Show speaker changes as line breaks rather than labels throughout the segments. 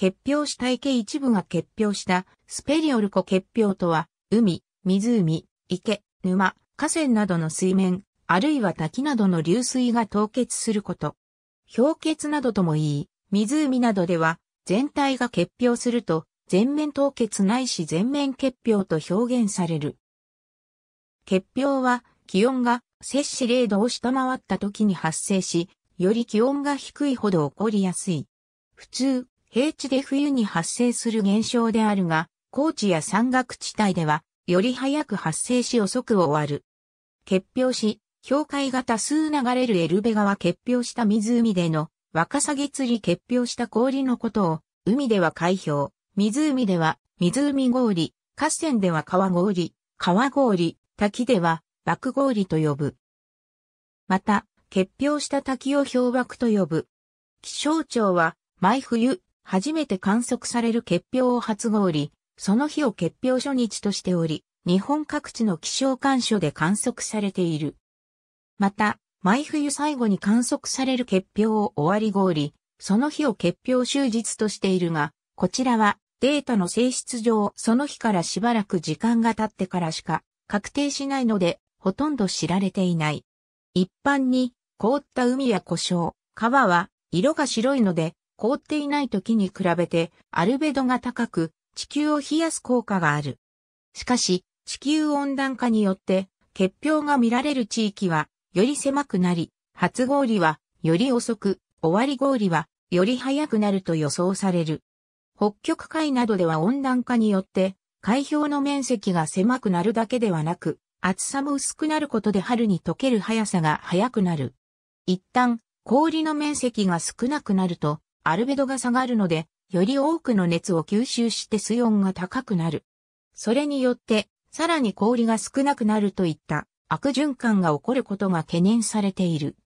結氷した池一部が結氷したスペリオル湖結氷とは、海、湖、池、沼、河川などの水面、あるいは滝などの流水が凍結すること。氷結などとも言い、湖などでは、全体が結氷すると、全面凍結ないし全面結氷と表現される。結氷は、気温が摂氏0度を下回った時に発生し、より気温が低いほど起こりやすい。普通、平地で冬に発生する現象であるが、高地や山岳地帯では、より早く発生し遅く終わる。結氷し、氷海が多数流れるエルベ川結氷した湖での、ワカサギ釣り結氷した氷のことを、海では海氷、湖では湖氷、河川では川氷、川氷、滝では爆氷と呼ぶ。また、結氷した滝を氷瀑と呼ぶ。気象庁は、毎冬、初めて観測される結氷を初氷、その日を結氷初日としており、日本各地の気象干渉で観測されている。また、毎冬最後に観測される結氷を終わり氷、その日を結氷終日としているが、こちらはデータの性質上その日からしばらく時間が経ってからしか確定しないので、ほとんど知られていない。一般に凍った海や故障、川は色が白いので凍っていない時に比べてアルベドが高く地球を冷やす効果がある。しかし、地球温暖化によって結氷が見られる地域はより狭くなり、初氷はより遅く、終わり氷はより早くなると予想される。北極海などでは温暖化によって海氷の面積が狭くなるだけではなく、厚さも薄くなることで春に溶ける速さが速くなる。一旦、氷の面積が少なくなると、アルベドが下がるので、より多くの熱を吸収して水温が高くなる。それによって、さらに氷が少なくなるといった悪循環が起こることが懸念されている。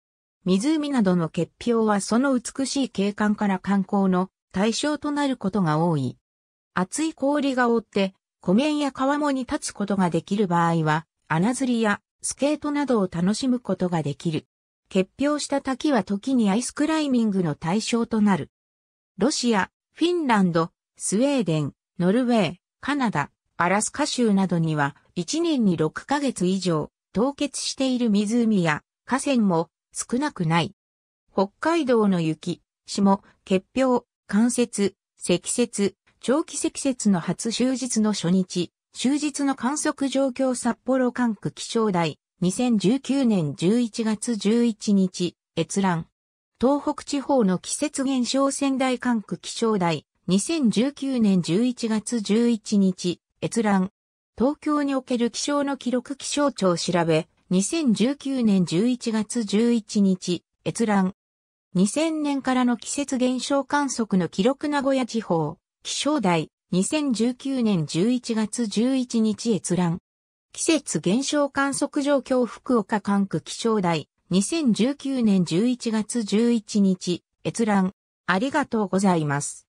湖などの結氷はその美しい景観から観光の対象となることが多い。厚い氷が覆って湖面や川面に立つことができる場合は、穴釣りやスケートなどを楽しむことができる。結氷した滝は時にアイスクライミングの対象となる。ロシア、フィンランド、スウェーデン、ノルウェー、カナダ、アラスカ州などには1年に6ヶ月以上凍結している湖や河川も少なくない。北海道の雪、霜、結氷、関節、積雪、長期積雪の初終日の初日、終日の観測状況札幌管区気象台、2019年11月11日、閲覧。東北地方の季節現象仙台管区気象台、2019年11月11日、閲覧。東京における気象の記録気象庁調べ、2019年11月11日、閲覧。2000年からの季節現象観測の記録名古屋地方、気象台、2019年11月11日閲覧。季節現象観測状況福岡管区気象台、2019年11月11日、閲覧、ありがとうございます。